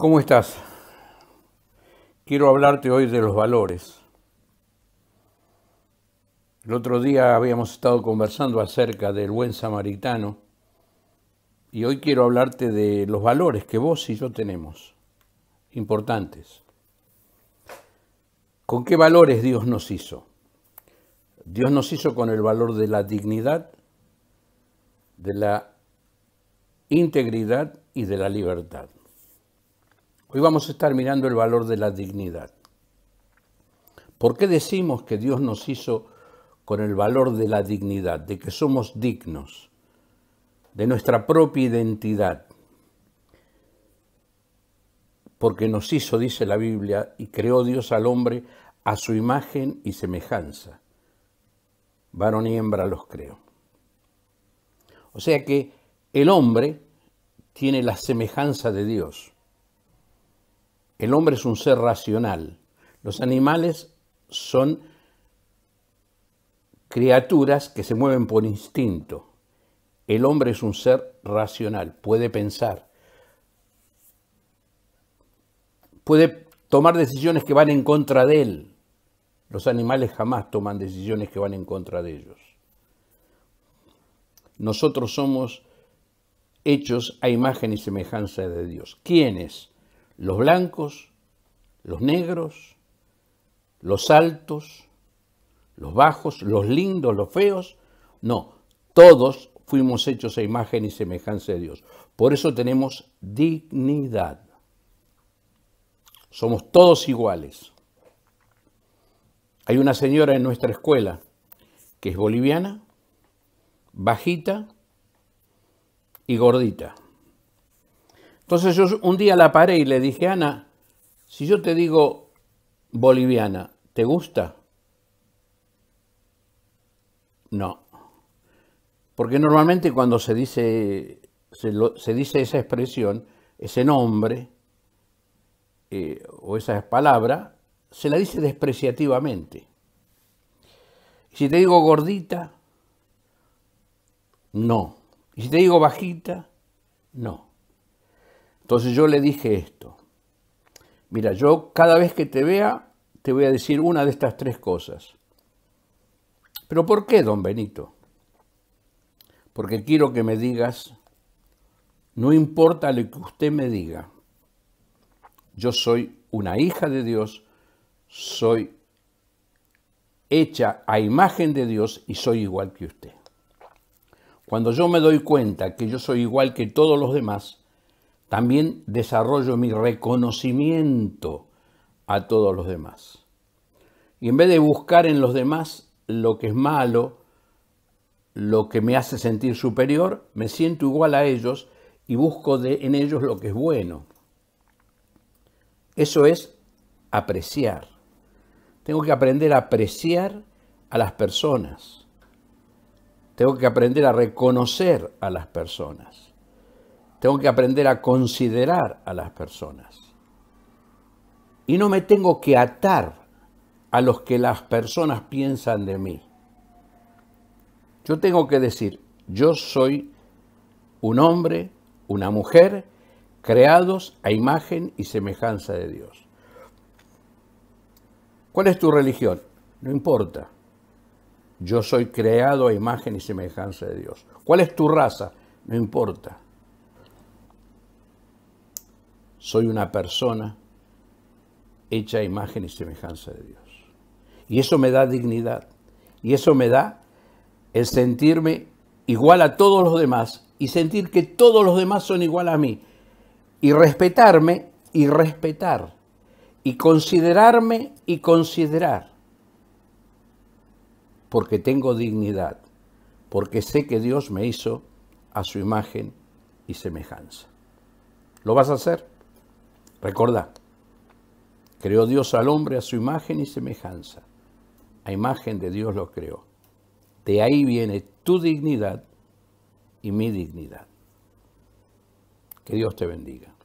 ¿Cómo estás? Quiero hablarte hoy de los valores. El otro día habíamos estado conversando acerca del buen samaritano y hoy quiero hablarte de los valores que vos y yo tenemos, importantes. ¿Con qué valores Dios nos hizo? Dios nos hizo con el valor de la dignidad, de la integridad y de la libertad. Hoy vamos a estar mirando el valor de la dignidad. ¿Por qué decimos que Dios nos hizo con el valor de la dignidad, de que somos dignos, de nuestra propia identidad? Porque nos hizo, dice la Biblia, y creó Dios al hombre a su imagen y semejanza. Varón y hembra los creo. O sea que el hombre tiene la semejanza de Dios. El hombre es un ser racional. Los animales son criaturas que se mueven por instinto. El hombre es un ser racional, puede pensar, puede tomar decisiones que van en contra de él. Los animales jamás toman decisiones que van en contra de ellos. Nosotros somos hechos a imagen y semejanza de Dios. ¿Quiénes? los blancos, los negros, los altos, los bajos, los lindos, los feos. No, todos fuimos hechos a imagen y semejanza de Dios. Por eso tenemos dignidad. Somos todos iguales. Hay una señora en nuestra escuela que es boliviana, bajita y gordita. Entonces yo un día la paré y le dije, Ana, si yo te digo boliviana, ¿te gusta? No. Porque normalmente cuando se dice, se, dice esa expresión, ese nombre eh, o esa palabra, se la dice despreciativamente. si te digo gordita, no. Y si te digo bajita, no. Entonces yo le dije esto, mira, yo cada vez que te vea te voy a decir una de estas tres cosas. ¿Pero por qué, don Benito? Porque quiero que me digas, no importa lo que usted me diga, yo soy una hija de Dios, soy hecha a imagen de Dios y soy igual que usted. Cuando yo me doy cuenta que yo soy igual que todos los demás, también desarrollo mi reconocimiento a todos los demás. Y en vez de buscar en los demás lo que es malo, lo que me hace sentir superior, me siento igual a ellos y busco en ellos lo que es bueno. Eso es apreciar. Tengo que aprender a apreciar a las personas. Tengo que aprender a reconocer a las personas. Tengo que aprender a considerar a las personas. Y no me tengo que atar a los que las personas piensan de mí. Yo tengo que decir, yo soy un hombre, una mujer, creados a imagen y semejanza de Dios. ¿Cuál es tu religión? No importa. Yo soy creado a imagen y semejanza de Dios. ¿Cuál es tu raza? No importa soy una persona hecha a imagen y semejanza de Dios. Y eso me da dignidad. Y eso me da el sentirme igual a todos los demás y sentir que todos los demás son igual a mí. Y respetarme y respetar. Y considerarme y considerar. Porque tengo dignidad. Porque sé que Dios me hizo a su imagen y semejanza. ¿Lo vas a hacer? Recordá, creó Dios al hombre a su imagen y semejanza. A imagen de Dios lo creó. De ahí viene tu dignidad y mi dignidad. Que Dios te bendiga.